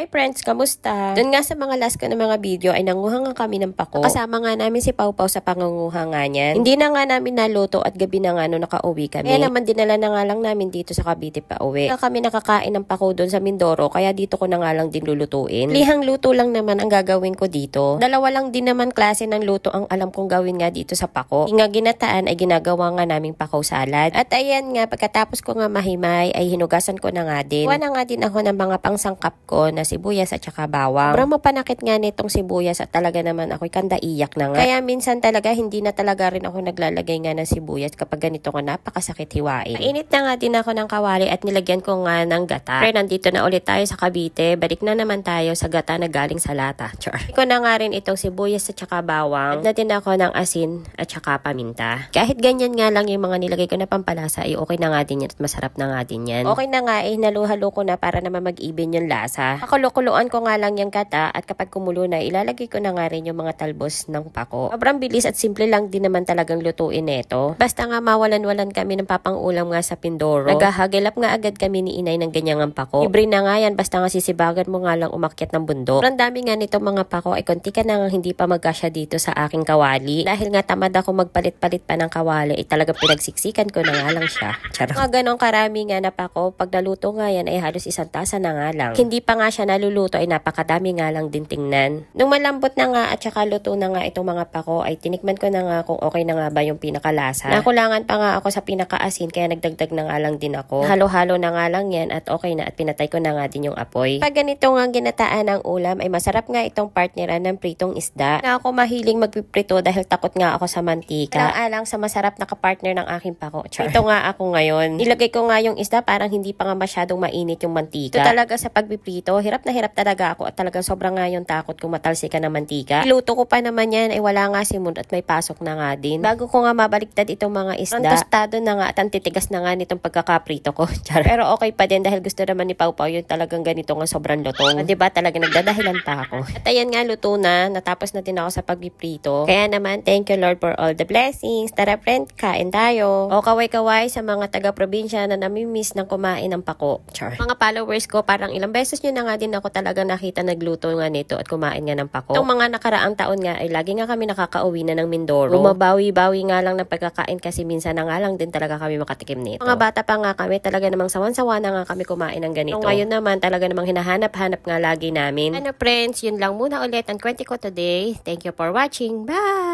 Hi friends, kamusta? Doon nga sa mga last ko ng mga video ay nanguha nga kami ng pako. Kasama nga namin si Pawpaw sa pangunguha nga niyan. Hindi na nga namin naluto at gabi na nga no nakauwi kami. Kaya naman dinala na nga lang namin dito sa Cavite pa uwi. Kaya kami nakakain ng pako doon sa Mindoro kaya dito ko na nga lang din lulutuin. Lihang luto lang naman ang gagawin ko dito. Dalawa lang din naman klase ng luto ang alam kong gawin nga dito sa pako. Hinga ginataan ay ginagawa nga naming pako salad. At ayan nga pagkatapos ko nga mahimay ay hinugasan ko na nga din. Kuha na nga din ako ng mga pangsangkap ko na sibuyas at saka bawang. Sobrang mapanakit nga nitong sibuyas at talaga naman ako'y eh, kanda iyak na nga. Kaya minsan talaga hindi na talaga rin ako naglalagay nga ng sibuyas kapag ganito nga napakasakit hiwain. Mainit na nga din ako ng kawali at nilagyan ko nga ng gata. Pero nandito na ulit tayo sa Cavite. Balik na naman tayo sa gata na galing sa lata. Char. Iko na nga rin itong sibuyas at saka bawang. At natin ako ng asin at saka paminta. Kahit ganyan nga lang yung mga nilagay ko na pampalasa ay eh, okay na nga din yan at masarap na nga din yan. Okay na nga eh naluhalo ko na para naman mag-even yung lasa. Ako Kinukulo-kuloan ko nga lang yung gata at kapag kumulo na, ilalagay ko na nga rin yung mga talbos ng pako. Sobrang bilis at simple lang din naman talagang lutuin nito. Basta nga mawalan-walan kami ng papang-ulam nga sa Pindoro. Nagahagilap nga agad kami ni inay ng ganyang ang pako. Libre na nga yan basta nga sisibagan mo nga lang umakyat ng bundok. Ang dami nga nito mga pako ay konti ka na nga hindi pa magkasya dito sa aking kawali. Dahil nga tamad ako magpalit-palit pa ng kawali ay talaga pinagsiksikan ko na nga lang siya. Charo. Mga ganong karami nga na pako, pag naluto nga yan ay halos isang tasa na nga lang. Hindi pa nga siya siya naluluto ay napakadami nga lang din tingnan. Nung malambot na nga at saka luto na nga itong mga pako ay tinikman ko na nga kung okay na nga ba yung pinakalasa. Nakulangan pa nga ako sa pinakaasin kaya nagdagdag na nga lang din ako. Halo-halo na nga lang yan at okay na at pinatay ko na nga din yung apoy. Pag ganito nga ginataan ang ulam ay masarap nga itong partneran ng pritong isda. Na ako mahiling magpiprito dahil takot nga ako sa mantika. Alang-alang sa masarap na kapartner ng aking pako. Char. Ito nga ako ngayon. Ilagay ko nga yung isda parang hindi pa nga masyadong mainit yung mantika. Ito talaga sa pagpiprito, hirap na hirap talaga ako at talagang sobrang nga yung takot kung matalsikan ng mantika. Luto ko pa naman yan, ay eh, wala nga simon at may pasok na nga din. Bago ko nga mabaliktad itong mga isda, ang tostado na nga at ang titigas na nga nitong pagkakaprito ko. Char. Pero okay pa din dahil gusto naman ni Pau Pau yung talagang ganito nga sobrang lutong. ba ah, diba, talaga nagdadahilan pa ako. At ayan nga, luto na. Natapos na din ako sa pagpiprito. Kaya naman, thank you Lord for all the blessings. Tara friend, kain tayo. O kaway-kaway sa mga taga-probinsya na namimiss ng kumain ng pako. Char. Mga followers ko, parang ilang beses nyo na nga din ako talaga nakita nagluto nga nito at kumain nga ng pako. Itong mga nakaraang taon nga ay lagi nga kami nakakauwi na ng Mindoro. Bumabawi-bawi nga lang ng pagkakain kasi minsan na nga lang din talaga kami makatikim nito. Mga bata pa nga kami talaga namang sawan-sawa na nga kami kumain ng ganito. So, ngayon naman talaga namang hinahanap-hanap nga lagi namin. Ano friends, yun lang muna ulit ang 20 ko today. Thank you for watching. Bye!